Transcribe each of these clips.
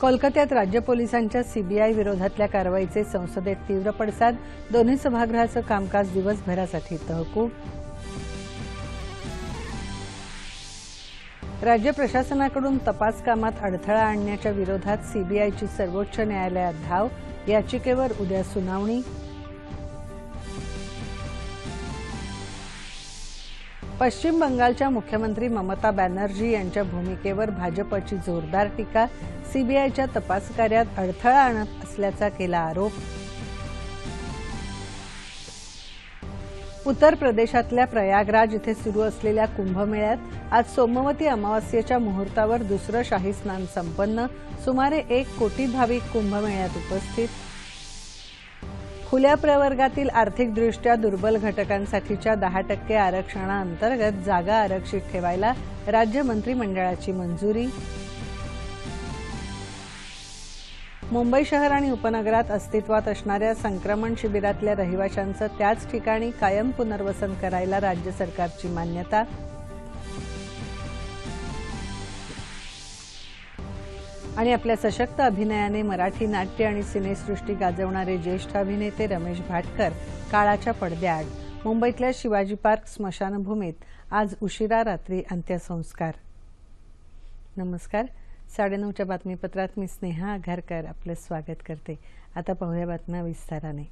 कोलकात्यात राज्य पोलिसांच्या सीबीआय विरोधातल्या कारवाईचे संसदेत तीव्र पडसाद दोन्ही सभागृहाचं कामकाज दिवसभरासाठी तहकूब राज्य प्रशासनाकडून तपास कामात अडथळा आणण्याच्या विरोधात सीबीआयची सर्वोच्च न्यायालयात धाव याचिकेवर उद्या सुनावणी पश्चिम बंगालच्या मुख्यमंत्री ममता बॅनर्जी यांच्या भूमिकेवर भाजपची जोरदार टीका सीबीआयच्या तपास कार्यात अडथळा आणत असल्याचा केला आरोप उत्तर प्रदेशातल्या प्रयागराज इथे सुरू असलेल्या कुंभमेळ्यात आज सोमवती अमावस्येच्या मुहूर्तावर दुसरं शाही स्नान संपन्न सुमारे एक कोटी भाविक कुंभमेळ्यात उपस्थित खुल्या प्रवर्गातील आर्थिकदृष्ट्या दुर्बल घटकांसाठीच्या दहा टक्के आरक्षणाअंतर्गत जागा आरक्षित ठेवायला राज्य मंत्रिमंडळाची मंजुरी मुंबई शहर आणि उपनगरात अस्तित्वात असणाऱ्या संक्रमण शिबिरातल्या रहिवाशांचं त्याच ठिकाणी कायम पुनर्वसन करायला राज्य सरकारची मान्यता आणि आपल्या सशक्त अभिनयाने मराठी नाट्य आणि सिनेसृष्टी गाजवणारे ज्येष्ठ अभिनेते रमेश भाटकर काळाच्या पडद्याआड मुंबईतल्या शिवाजी पार्क स्मशानभूमीत आज उशिरा रात्री अंत्यसंस्कार नमस्कार साडेनऊच्या बातमीपत्रात मी स्नेहा आघारकर आपलं स्वागत करते आता पाहूया बातम्या विस्ताराने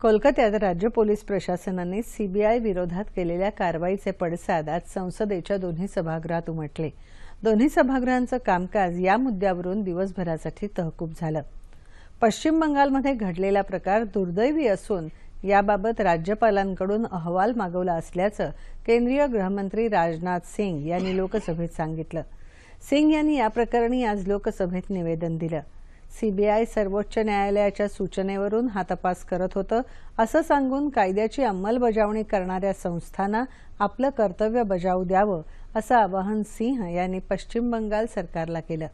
कोलकात्यात राज्य पोलीस प्रशासनाने सीबीआय विरोधात केलेल्या कारवाईचे पडसाद आज संसदेच्या दोन्ही सभागृहात उमटले दोन्ही सभागृहांचं कामकाज या मुद्द्यावरून दिवसभरासाठी तहकूब झालं पश्चिम बंगालमध्ये घडलेला प्रकार दुर्दैवी असून याबाबत राज्यपालांकडून अहवाल मागवला असल्याचं केंद्रीय गृहमंत्री राजनाथ सिंग यांनी लोकसभेत सांगितलं सिंग यांनी या प्रकरणी आज लोकसभेत निवेदन दिलं सीबीआय सर्वोच्च न्यायालयाच्या सूचनेवरून हा तपास करत होतं असं सांगून कायद्याची अंमलबजावणी करणाऱ्या संस्थांना आपलं कर्तव्य बजावू द्यावं असं आवाहन सिंह यांनी पश्चिम बंगाल सरकारला केलं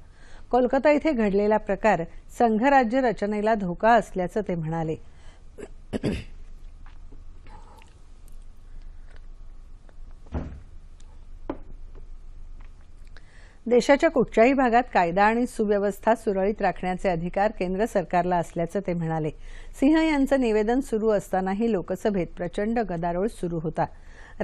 कोलकाता इथे घडलेला प्रकार संघराज्य रचनेला धोका असल्याचं ते म्हणाले देशाच्या कुठच्याही भागात कायदा आणि सुव्यवस्था सुरळीत राखण्याचे अधिकार केंद्र सरकारला असल्याचं ते म्हणाले सिंह यांचं निवेदन सुरू असतानाही लोकसभेत प्रचंड गदारोळ सुरू होता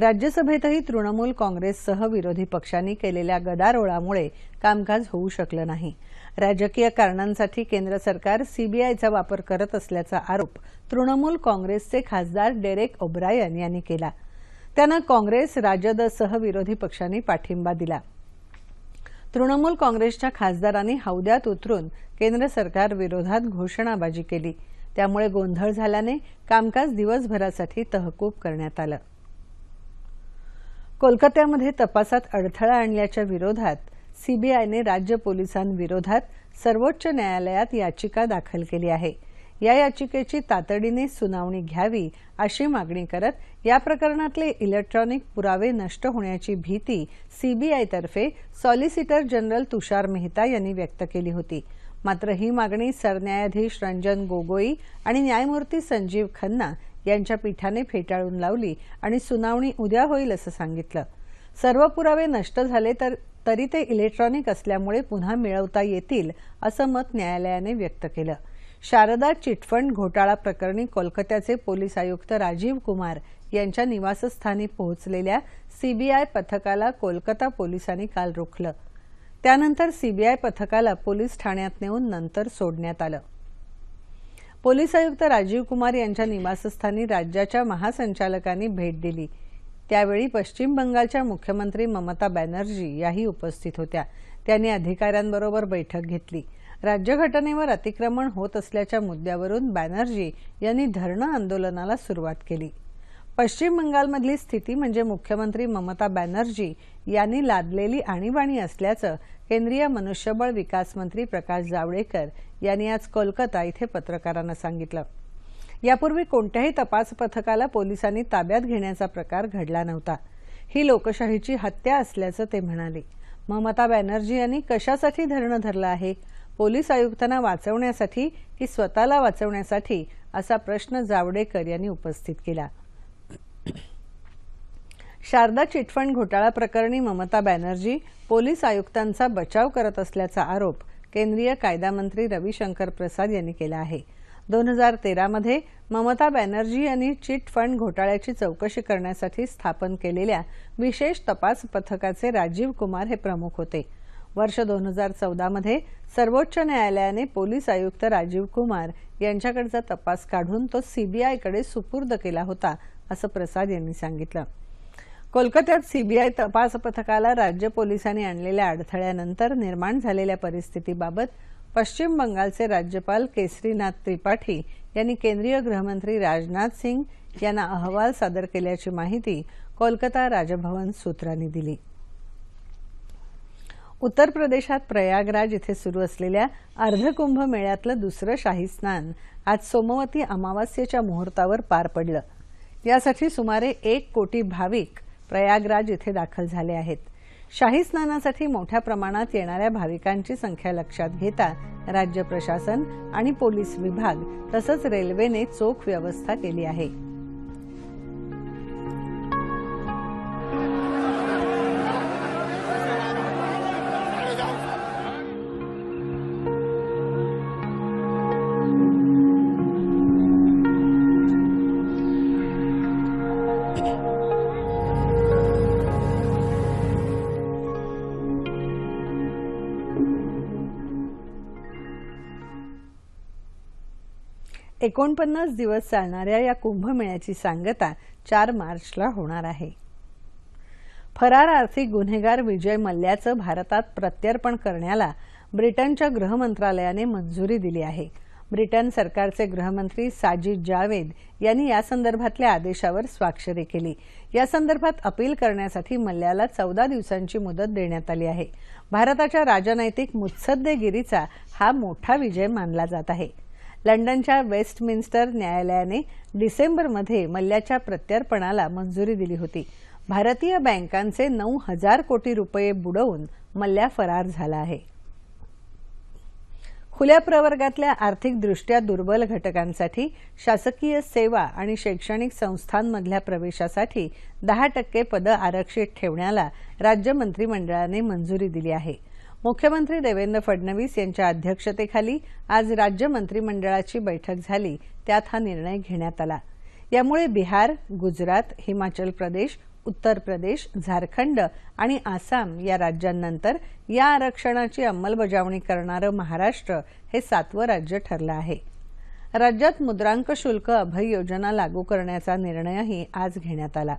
राज्यसभेतही तृणमूल काँग्रेससह विरोधी पक्षांनी केलेल्या गदारोळामुळे कामकाज होऊ शकलं नाही राजकीय कारणांसाठी केंद्र सरकार सीबीआयचा वापर करत असल्याचा आरोप तृणमूल काँग्रेसचे खासदार डेरेक ओब्रायन यांनी केला त्यांना काँग्रेस राजदसह विरोधी पक्षांनी पाठिंबा दिला तृणमूल काँग्रेसच्या खासदारांनी हौद्यात उतरून केंद्र सरकार विरोधात घोषणाबाजी केली त्यामुळे गोंधळ झाल्याने कामकाज दिवसभरासाठी तहकूब करण्यात आलं कोलकात्यामध्ये तपासात अडथळा आणल्याच्या विरोधात सीबीआयने राज्य पोलिसांविरोधात सर्वोच्च न्यायालयात याचिका दाखल केली आहे या याचिकेची तातडीने सुनावणी घ्यावी अशी मागणी करत या प्रकरणातले इलेक्ट्रॉनिक पुरावे नष्ट होण्याची भीती सीबीआयतर्फे सॉलिसिटर जनरल तुषार मेहता यांनी व्यक्त केली होती मात्र ही मागणी सरन्यायाधीश रंजन गोगोई आणि न्यायमूर्ती संजीव खन्ना यांच्या पीठाने फेटाळून लावली आणि सुनावणी उद्या होईल असं सांगितलं सर्व पुरावे नष्ट झाले तर तरी ते इलेक्ट्रॉनिक असल्यामुळे पुन्हा मिळवता येतील असं मत न्यायालयाने व्यक्त केलं शारदा चिटफंड घोटाळा प्रकरणी कोलकात्याचे पोलीस आयुक्त राजीव कुमार यांच्या निवासस्थानी पोहोचलेल्या सीबीआय पथकाला कोलकाता पोलिसांनी काल रोखलं त्यानंतर सीबीआय पथकाला पोलीस ठाण्यात नेऊन नंतर सोडण्यात आलं पोलीस आयुक्त राजीव कुमार यांच्या निवासस्थानी राज्याच्या महासंचालकांनी भेट दिली त्यावेळी पश्चिम बंगालच्या मुख्यमंत्री ममता बॅनर्जी याही उपस्थित होत्या त्यांनी अधिकाऱ्यांबरोबर बैठक घेतली राज्यघटनेवर अतिक्रमण होत असल्याच्या मुद्द्यावरून बॅनर्जी यांनी धरणं आंदोलनाला सुरुवात केली पश्चिम बंगालमधली स्थिती म्हणजे मुख्यमंत्री ममता बॅनर्जी यांनी लादलेली आणीबाणी असल्याचं केंद्रीय मनुष्यबळ विकास मंत्री प्रकाश जावडेकर यांनी आज कोलकाता इथे पत्रकारांना सांगितलं यापूर्वी कोणत्याही तपास पथकाला पोलिसांनी ताब्यात घेण्याचा प्रकार घडला नव्हता ही लोकशाहीची हत्या असल्याचं ते म्हणाले ममता बॅनर्जी यांनी कशासाठी धरणं धरलं आहे पोलीस आयुक्तांना वाचवण्यासाठी की स्वतःला वाचवण्यासाठी असा प्रश्न जावडेकर यांनी उपस्थित केला शारदा चिटफंड घोटाळा प्रकरणी ममता बॅनर्जी पोलीस आयुक्तांचा बचाव करत असल्याचा आरोप केंद्रीय कायदा मंत्री रविशंकर प्रसाद यांनी केला आहे दोन हजार तेरामध्ये ममता बॅनर्जी यांनी चिट फंड घोटाळ्याची चौकशी करण्यासाठी स्थापन केलेल्या विशेष तपास पथकाचे राजीव कुमार हे प्रमुख होते वर्ष दोन हजार चौदामध्ये सर्वोच्च न्यायालयाने पोलीस आयुक्त राजीव कुमार यांच्याकडचा तपास काढून तो सीबीआयकडे सुपूर्द केला होता असं प्रसाद यांनी सांगितलं कोलकात्यात सीबीआय तपास पथकाला राज्य पोलिसांनी आणलेल्या अडथळ्यानंतर निर्माण झालेल्या परिस्थितीबाबत पश्चिम बंगालचे राज्यपाल केसरीनाथ त्रिपाठी यांनी केंद्रीय गृहमंत्री राजनाथ सिंग यांना अहवाल सादर केल्याची माहिती कोलकाता राजभवन सूत्रांनी दिली उत्तर प्रदेशात प्रयागराज इथे सुरू असलेल्या अर्धकुंभ मेळ्यातलं दुसरं शाही स्नान आज सोमवती अमावास्येच्या मुहूर्तावर पार पडलं यासाठी सुमारे एक कोटी भाविक प्रयागराज इथे दाखल झाले आहेत शाही स्नानासाठी मोठ्या प्रमाणात येणाऱ्या भाविकांची संख्या लक्षात घेता राज्य प्रशासन आणि पोलीस विभाग तसंच रेल्वेने चोख व्यवस्था केली आहे एकोणपन्नास दिवस चालणाऱ्या या कुंभमेळ्याची सांगता चार मार्चला होणार आहे फरार आर्थिक गुन्हेगार विजय मल्ल्याचं भारतात प्रत्यर्पण करण्याला ब्रिटनच्या गृहमंत्रालयाने मंजुरी दिली आहे ब्रिटन सरकारचे गृहमंत्री साजिद जावेद यांनी यासंदर्भातल्या आदेशावर स्वाक्षरी केली यासंदर्भात अपील करण्यासाठी मल्ल्याला चौदा दिवसांची मुदत देण्यात आली आहे भारताच्या राजनैतिक मुत्सद्देगिरीचा हा मोठा विजय मानला जात आहे लंडनच्या वेस्टमिन्स्टर न्यायालयाने डिसेंबरमध्ये मल्ल्याच्या प्रत्यर्पणाला मंजुरी दिली होती भारतीय बँकांचे नऊ हजार कोटी रुपये बुडवून मल्ल्या फरार झाला आहे खुल्या प्रवर्गातल्या आर्थिकदृष्ट्या दुर्बल घटकांसाठी शासकीय सेवा आणि शैक्षणिक संस्थांमधल्या प्रवेशासाठी दहा टक्के पदं आरक्षित ठेवण्याला राज्य मंत्रिमंडळाने मंजुरी दिली आहे मुख्यमंत्री देवेंद्र फडणवीस यांच्या अध्यक्षतेखाली आज राज्य मंत्रिमंडळाची बैठक झाली त्यात हा निर्णय घेण्यात आला यामुळे बिहार गुजरात हिमाचल प्रदेश उत्तर प्रदेश झारखंड आणि आसाम या राज्यांनंतर या आरक्षणाची अंमलबजावणी करणारं महाराष्ट्र हे सातवं राज्य ठरलं आहे राज्यात मुद्रांक शुल्क अभय योजना लागू करण्याचा निर्णयही आज घेण्यात आला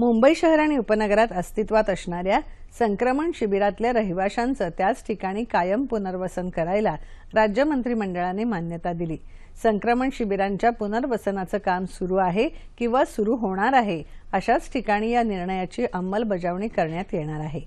मुंबई शहर आणि उपनगरात अस्तित्वात असणाऱ्या संक्रमण शिबिरातल्या रहिवाशांचं त्याच ठिकाणी कायम पुनर्वसन करायला राज्य मंत्रिमंडळाने मान्यता दिली संक्रमण शिबिरांच्या पुनर्वसनाचं काम सुरू आहे किंवा सुरू होणार आहे अशाच ठिकाणी या निर्णयाची अंमलबजावणी करण्यात येणार आहे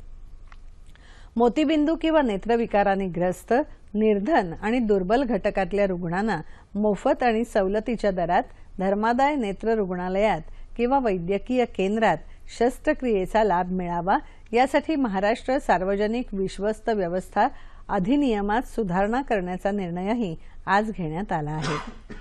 मोतीबिंदू किंवा नेत्रविकाराने ग्रस्त निर्धन आणि दुर्बल घटकातल्या रुग्णांना मोफत आणि सवलतीच्या दरात धर्मादाय नेत्र रुग्णालयात किंवा वैद्यकीय केंद्रात शस्त्रक्रियेचा लाभ मिळावा यासाठी महाराष्ट्र सार्वजनिक विश्वस्त व्यवस्था अधिनियमात सुधारणा करण्याचा निर्णयही आज घेण्यात आला आहे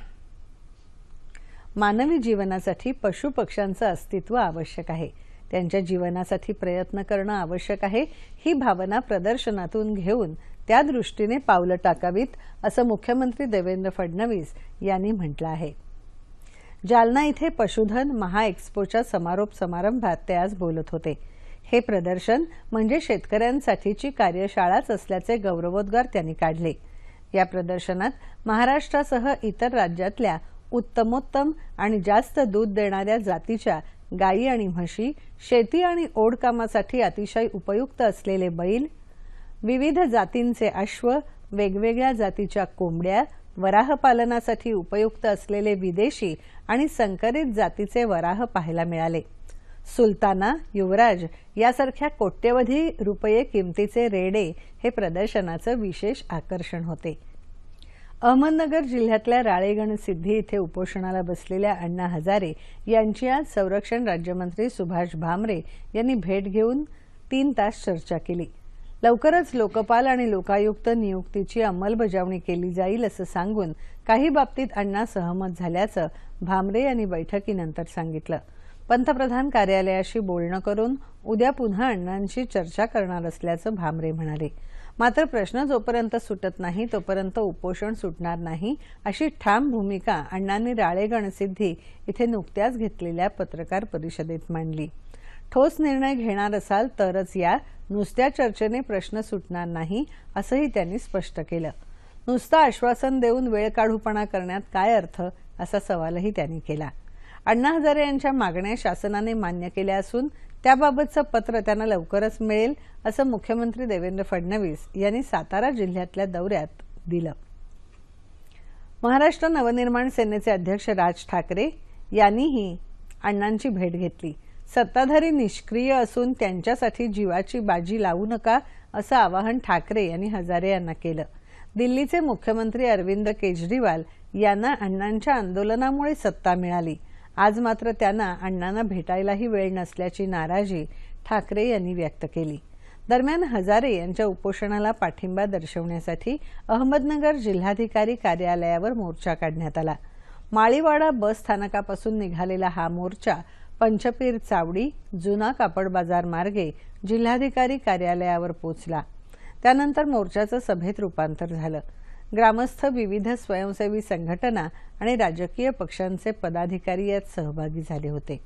मानवी जीवनासाठी पशु पक्ष्यांचं अस्तित्व आवश्यक आहे त्यांच्या जीवनासाठी प्रयत्न करणं आवश्यक आहे ही भावना प्रदर्शनातून घेऊन त्या दृष्टीने पावलं टाकावीत असं मुख्यमंत्री देवेंद्र फडणवीस यांनी म्हटलं आहे जालना इथे पशुधन महाएक्स्पोच्या समारोप समारंभात ते आज बोलत होते हे प्रदर्शन म्हणजे शेतकऱ्यांसाठीची कार्यशाळाच असल्याचे गौरवोद्गार त्यांनी काढले या प्रदर्शनात महाराष्ट्रासह इतर राज्यातल्या उत्तमोत्तम आणि जास्त दूध देणाऱ्या जातीच्या गायी आणि म्हशी शेती आणि ओढकामासाठी अतिशय उपयुक्त असलेले बैल विविध जातींचे अश्व वेगवेगळ्या जातीच्या कोंबड्या वराह पालनासाठी उपयुक्त असलेले विदेशी आणि संकरित जातीचे वराह पाहायला मिळाले सुलताना युवराज यासारख्या कोट्यवधी रुपये किमतीचे रेडे हे प्रदर्शनाचं विशेष आकर्षण होते अहमदनगर जिल्ह्यातल्या सिद्धी इथे उपोषणाला बसलेल्या अण्णा हजारे यांची आज संरक्षण राज्यमंत्री सुभाष भामरे यांनी भेट घेऊन तीन तास चर्चा केली लवकरच लोकपाल आणि लोकायुक्त नियुक्तीची अंमलबजावणी केली जाईल असं सांगून काही बाबतीत अण्णा सहमत झाल्याचं भामरे यांनी बैठकीनंतर सांगितलं पंतप्रधान कार्यालयाशी बोलणं करून उद्या पुन्हा अण्णांशी चर्चा करणार असल्याचं भामरे म्हणाले मात्र प्रश्न जोपर्यंत सुटत नाही तोपर्यंत उपोषण सुटणार नाही अशी ठाम भूमिका अण्णांनी राळेगणसिद्धी इथे नुकत्याच घेतलेल्या पत्रकार परिषदेत मांडली ठोस निर्णय घेणार असाल तरच या नुसत्या चर्चेने प्रश्न सुटणार नाही असंही त्यांनी स्पष्ट केलं नुसतं आश्वासन देऊन वेळ काढूपणा करण्यात काय अर्थ असा सवालही त्यांनी केला अण्णा हजारे यांच्या मागण्या शासनाने मान्य केल्या असून त्याबाबतचं पत्र त्यांना लवकरच मिळेल असं मुख्यमंत्री देवेंद्र फडणवीस यांनी सातारा जिल्ह्यातल्या दौऱ्यात दिलं महाराष्ट्र नवनिर्माण सेनेचे अध्यक्ष राज ठाकरे यांनीही अण्णांची भेट घेतली सत्ताधारी निष्क्रिय असून त्यांच्यासाठी जीवाची बाजी लावू नका असं आवाहन ठाकरे यांनी हजारे यांना केलं दिल्लीचे मुख्यमंत्री अरविंद केजरीवाल यांना अण्णांच्या आंदोलनामुळे सत्ता मिळाली आज मात्र त्यांना अण्णांना भेटायलाही वेळ नसल्याची नाराजी ठाकरे यांनी व्यक्त केली दरम्यान हजारे यांच्या उपोषणाला पाठिंबा दर्शवण्यासाठी अहमदनगर जिल्हाधिकारी कार्यालयावर मोर्चा काढण्यात आला माळीवाडा बस स्थानकापासून निघालेला हा मोर्चा पंचपीर चावडी जुना कापड बाजार मार्गे जिल्हाधिकारी कार्यालयावर पोचला त्यानंतर मोर्चाचं सभेत रूपांतर झालं ग्रामस्थ विविध स्वयंसेवी संघटना आणि राजकीय पक्षांचे पदाधिकारी यात सहभागी झाले होते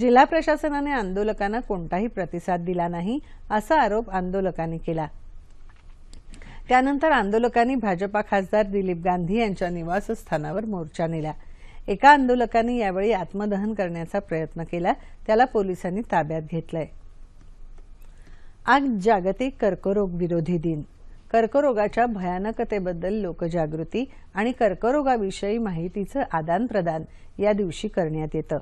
जिल्हा प्रशासनाने आंदोलकांना कोणताही प्रतिसाद दिला नाही असा आरोप आंदोलकांनी केला त्यानंतर आंदोलकांनी भाजपा खासदार दिलीप गांधी यांच्या निवासस्थानावर मोर्चा नेला एका आंदोलकाने यावेळी आत्मदहन करण्याचा प्रयत्न केला त्याला पोलिसांनी ताब्यात घेतलंय आज जागतिक कर्करोग विरोधी दिन कर्करोगाच्या भयानकतेबद्दल लोकजागृती आणि कर्करोगाविषयी माहितीचं आदानप्रदान या दिवशी करण्यात येतं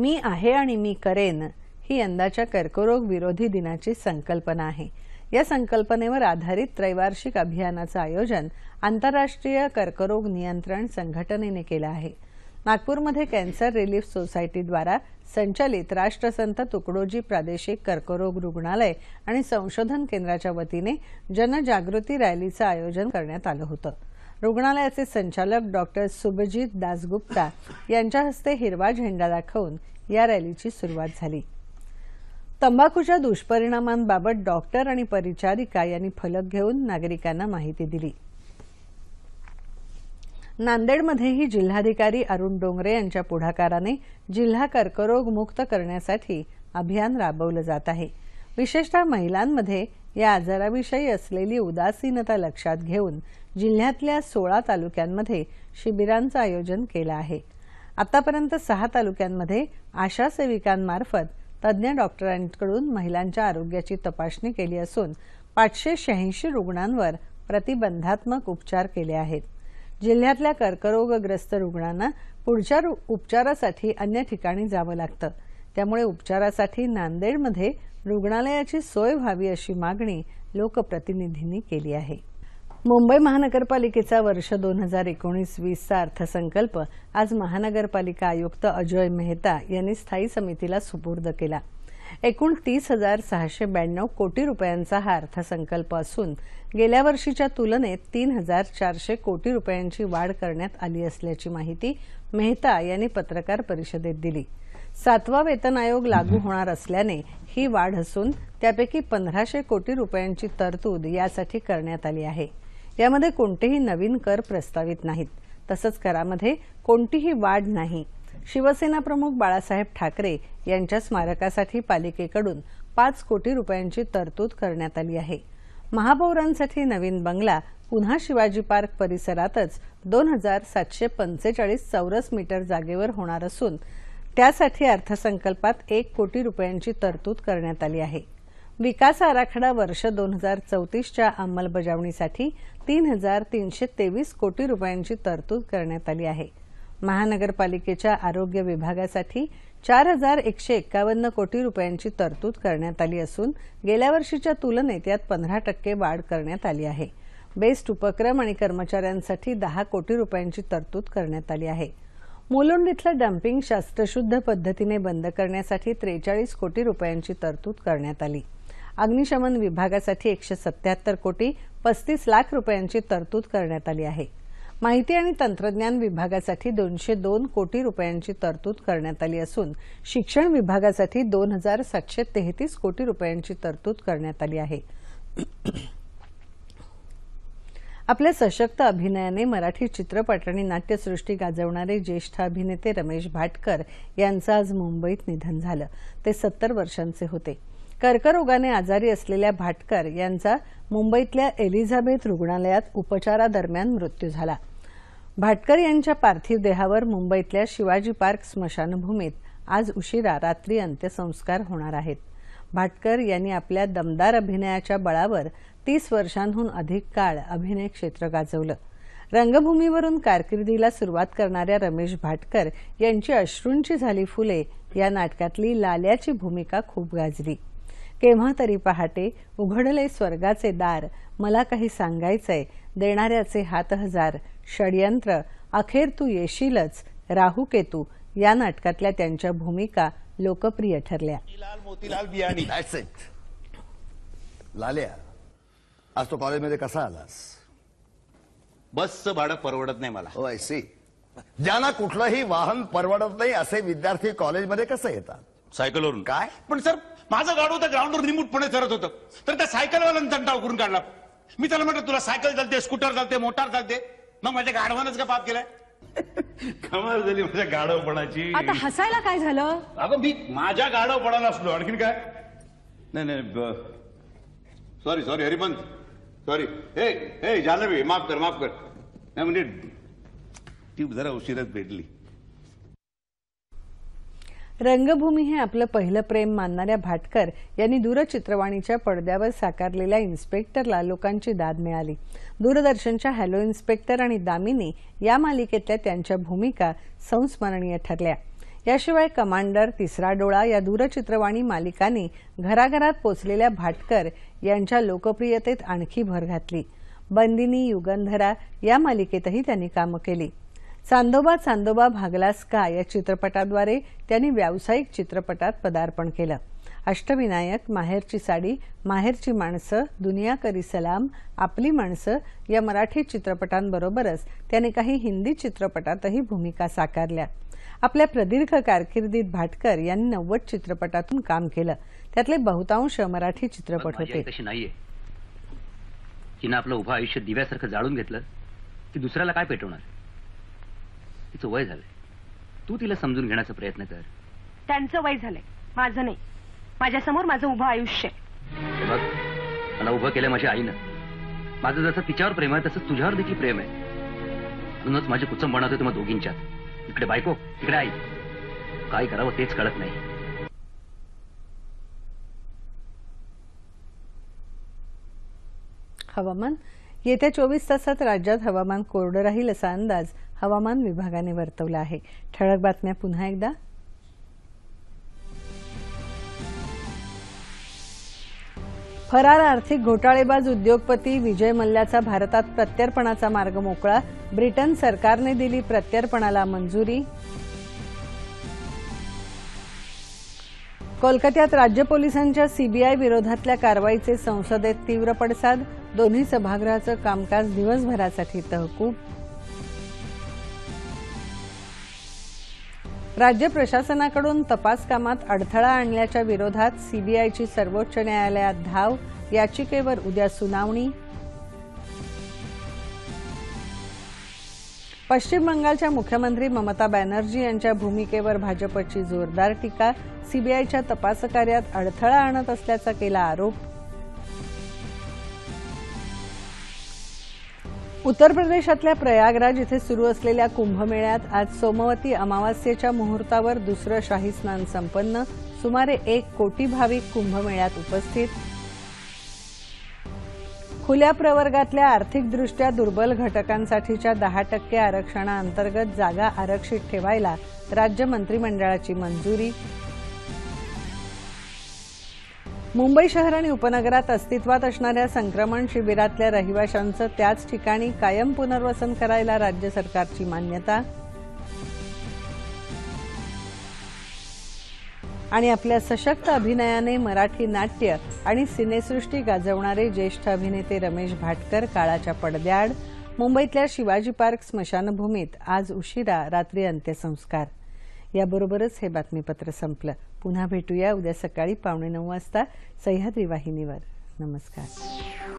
मी आहे आणि मी करेन ही यंदाच्या कर्करोग विरोधी दिनाची संकल्पना आहे या संकल्पनेवर आधारित त्रैवार्षिक अभियानाचं आयोजन आंतरराष्ट्रीय कर्करोग नियंत्रण संघटनेने केलं आहे नागपूरमध्ये कॅन्सर रिलीफ सोसायटीद्वारा संचलित राष्ट्रसंत तुकडोजी प्रादेशिक कर्करोग रुग्णालय आणि संशोधन केंद्राच्या वतीने जनजागृती रॅलीचं आयोजन करण्यात आलं होतं रुग्णालयाचे संचालक डॉक्टर सुभजित दासगुप्ता यांच्या हस्ते हिरवा झेंडा दाखवून या रॅलीची सुरुवात झाली तंबाखूच्या दुष्परिणामांबाबत डॉक्टर आणि परिचारिका यांनी फलक घेऊन नागरिकांना माहिती दिली नांदेडमध्येही जिल्हाधिकारी अरुण डोंगरे यांच्या पुढाकाराने जिल्हा कर्करोग मुक्त करण्यासाठी अभियान राबवलं जात आहे विशेषतः महिलांमध्ये या आजाराविषयी असलेली उदासीनता लक्षात घेऊन जिल्ह्यातल्या सोळा तालुक्यांमध्ये शिबिरांचं आयोजन केलं आहे आतापर्यंत सहा तालुक्यांमध्ये आशा सेविकांमार्फत तज्ज्ञ डॉक्टरांकडून महिलांच्या आरोग्याची तपासणी केली असून पाचशे शहाऐंशी रुग्णांवर प्रतिबंधात्मक उपचार केले आहेत जिल्ह्यातल्या कर्करोगग्रस्त रुग्णांना पुढच्या उपचारासाठी अन्य ठिकाणी जावं लागतं त्यामुळे उपचारासाठी नांदेडमध्ये रुग्णालयाची सोय व्हावी अशी मागणी लोकप्रतिनिधींनी केली आहे मुंबई महानगरपालिकेचा वर्ष दोन हजार एकोणीस वीसचा अर्थसंकल्प आज महानगरपालिका आयुक्त अजोय मेहता यांनी स्थायी समितीला सुपूर्द केला एकूण तीस हजार सहाशे ब्याण्णव कोटी रुपयांचा हा अर्थसंकल्प असून गेल्या वर्षीच्या तुलनेत तीन हजार चारशे कोटी रुपयांची वाढ करण्यात आली असल्याची माहिती मेहता यांनी पत्रकार परिषदेत दिली सातवा वेतन आयोग लागू होणार असल्याने ही वाढ असून त्यापैकी पंधराशे कोटी रुपयांची तरतूद यासाठी करण्यात आली आहे यामध्ये कोणतेही नवीन कर प्रस्तावित नाहीत तसंच करामध्ये कोणतीही वाढ नाही शिवसेना प्रमुख बाळासाहेब ठाकरे यांच्या स्मारकासाठी पालिकेकडून पाच कोटी रुपयांची तरतूद करण्यात आली आहे महापौरांसाठी नवीन बंगला पुन्हा शिवाजी पार्क परिसरातच दोन हजार सातशे पंचेचाळीस चौरस मीटर जागेवर होणार असून त्यासाठी अर्थसंकल्पात एक कोटी रुपयांची तरतूद करण्यात आली आहे विकास आराखडा वर्ष दोन हजार चौतीसच्या अंमलबजावणीसाठी तीन हजार तीनशे तेवीस कोटी रुपयांची तरतूद करण्यात आली आहे महानगरपालिकेच्या आरोग्य विभागासाठी चार हजार एकशे एक्कावन्न कोटी रुपयांची तरतूद करण्यात आली असून गेल्या वर्षीच्या तुलनेत यात पंधरा टक्के वाढ करण्यात आली आहे बेस्ट उपक्रम आणि कर्मचाऱ्यांसाठी दहा कोटी रुपयांची तरतूद करण्यात आली आहे मुलुंड डम्पिंग शास्त्रशुद्ध पद्धतीने बंद करण्यासाठी त्रेचाळीस कोटी रुपयांची तरतूद करण्यात आली अग्निशमन विभागासाठी एकशे सत्याहत्तर कोटी पस्तीस लाख रुपयांची तरतूद करण्यात आली आहे माहिती आणि तंत्रज्ञान विभागासाठी दोनशे दोन कोटी रुपयांची तरतूद करण्यात आली असून शिक्षण विभागासाठी दोन हजार सातशे तेहतीस कोटी रुपयांची तरतूद करण्यात आली आहे आपल्या सशक्त अभिनयाने मराठी चित्रपट आणि नाट्यसृष्टी गाजवणारे ज्येष्ठ अभिनेते रमेश भाटकर यांचं आज मुंबईत निधन झालं ते सत्तर वर्षांचे होते कर्करोगाने आजारी असलेल्या भाटकर यांचा मुंबईतल्या एलिझाबेथ रुग्णालयात उपचारादरम्यान मृत्यू झाला भाटकर यांच्या पार्थिव देहावर मुंबईतल्या शिवाजी पार्क स्मशानभूमीत आज उशिरा रात्री अंत्यसंस्कार होणार आहेत भाटकर यांनी आपल्या दमदार अभिनयाच्या बळावर तीस वर्षांहून अधिक काळ अभिनय क्षेत्र गाजवलं रंगभूमीवरून कारकिर्दीला सुरुवात करणाऱ्या रमेश भाटकर यांची अश्रूंची झाली फुले या नाटकातली लाल्याची भूमिका खूप गाजली केव्हा तरी पहाटे उघडले स्वर्गाचे दार मला काही सांगायचंय देणाऱ्याचे हात हजार षडयंत्र अखेर तू येशीलच राहू केतू या नाटकातल्या त्यांच्या भूमिका लोकप्रिय ठरल्या मोतीलाल बियाणी लाल्या आज तो कॉलेजमध्ये कसा आलास बसचं भाडं परवडत नाही मला हो oh, सी ज्यांना कुठलंही वाहन परवडत नाही असे विद्यार्थी कॉलेजमध्ये कसं येतात सायकलवरून काय पण सर माझं गाडू त्या ग्राउंडवर निमूटपणे फिरत होतं तर त्या सायकलवाल्यानं तंटाव करून काढला मी त्याला म्हटलं तुला सायकल चालते स्कूटर चालते मोटार चालते मग माझ्या गाडवानच का पाप केलाय कमाल झाली माझ्या गाडवपणाची आता हसायला काय झालं अगं मी माझ्या गाडवपणाला असलो आणखीन काय नाही नाही सॉरी सॉरी हरिपंत सॉरी हे हे जानवी माफ कर माफ कर नाही म्हणजे ती जरा उशिराच भेटली रंगभूमी हे आपलं पहिलं प्रेम मानणाऱ्या भाटकर यांनी दूरचित्रवाणीच्या पडद्यावर साकारलेल्या इन्स्पेक्टरला लोकांची दाद मिळाली दूरदर्शनच्या हॅलो इन्स्पेक्टर आणि दामिनी या मालिकेतल्या त्यांच्या भूमिका संस्मरणीय ठरल्या याशिवाय कमांडर तिसरा डोळा या दूरचित्रवाणी मालिकांनी घराघरात पोचलेल्या भाटकर यांच्या लोकप्रियतेत आणखी भर घातली बंदिनी युगंधरा या मालिकेतही त्यांनी कामं केली चांदोबा चांदोबा भागलास का या चित्रपटाद्वारे त्यांनी व्यावसायिक चित्रपटात पदार्पण केलं अष्टविनायक माहेरची साडी माहेरची माणसं दुनिया करी सलाम आपली माणसं या मराठी चित्रपटांबरोबरच त्याने काही हिंदी चित्रपटातही भूमिका साकारल्या आपल्या प्रदीर्घ कारकिर्दीत भाटकर यांनी नव्वद चित्रपटातून काम केलं त्यातले बहुतांश मराठी चित्रपट होते तिनं आपलं उभं आयुष्य दिव्यासारखं जाळून घेतलं की दुसऱ्याला काय पेटवणार तिचं वय झालंय तू तिला समजून घेण्याचा प्रयत्न कर त्यांचं वय झालंय माझं नाही माझ्या समोर माझं उभं आयुष्य आहे बघ मला उभं केलं माझ्या आईनं माझं जसं तिच्यावर प्रेम आहे तसं तुझ्यावर देखील प्रेम आहे म्हणूनच माझे कुचम बनवते तुम्हा दोघींच्यात इकडे बायको इकडे आई काय करावं तेच कळत नाही हवामान येत्या चोवीस तासात राज्यात हवामान कोरडं राहील असा अंदाज हवामान विभागाने वर्तवलं आहे ठळक बातम्या पुन्हा एकदा फरार आर्थिक घोटाळेबाज उद्योगपती विजय मल्ल्याचा भारतात प्रत्यार्पणाचा मार्ग मोकळा ब्रिटन सरकारने दिली प्रत्यर्पणाला मंजुरी कोलकात्यात राज्य पोलिसांच्या सीबीआय विरोधातल्या कारवाईचे संसदेत तीव्र पडसाद दोन्ही सभागृहाचं कामकाज दिवसभरासाठी तहकूब राज्य प्रशासनाकडून तपास कामात अडथळा आणल्याच्या विरोधात सीबीआयची सर्वोच्च न्यायालयात धाव याचिकेवर उद्या सुनावणी पश्चिम बंगालच्या मुख्यमंत्री ममता बॅनर्जी यांच्या भूमिकेवर भाजपची जोरदार टीका सीबीआयच्या तपास कार्यात अडथळा आणत असल्याचा केला आरोप उत्तर प्रदेशातल्या प्रयागराज इथे सुरू असलेल्या कुंभमेळ्यात आज सोमवती अमावास्येच्या मुहूर्तावर दुसरं शाही स्नान संपन्न सुमारे एक कोटी भाविक कुंभमेळ्यात उपस्थित खुल्या प्रवर्गातल्या आर्थिकदृष्ट्या दुर्बल घटकांसाठीच्या दहा टक्के आरक्षणाअंतर्गत जागा आरक्षित ठेवायला राज्य मंत्रिमंडळाची मंजुरी मुंबई शहर आणि उपनगरात अस्तित्वात असणाऱ्या संक्रमण शिबिरातल्या रहिवाशांचं त्याच ठिकाणी कायम पुनर्वसन करायला राज्य सरकारची मान्यता आणि आपल्या सशक्त अभिनयाने मराठी नाट्य आणि सिनेसृष्टी गाजवणारे ज्येष्ठ अभिनेते रमेश भाटकर काळाच्या पडद्याआड मुंबईतल्या शिवाजी पार्क स्मशानभूमीत आज उशिरा रात्री अंत्यसंस्कार याबरोबरच हे बातमीपत्र संपलं पुन्हा भेटूया उद्या सकाळी पावणे नऊ वाजता सह्याद्री वाहिनीवर नमस्कार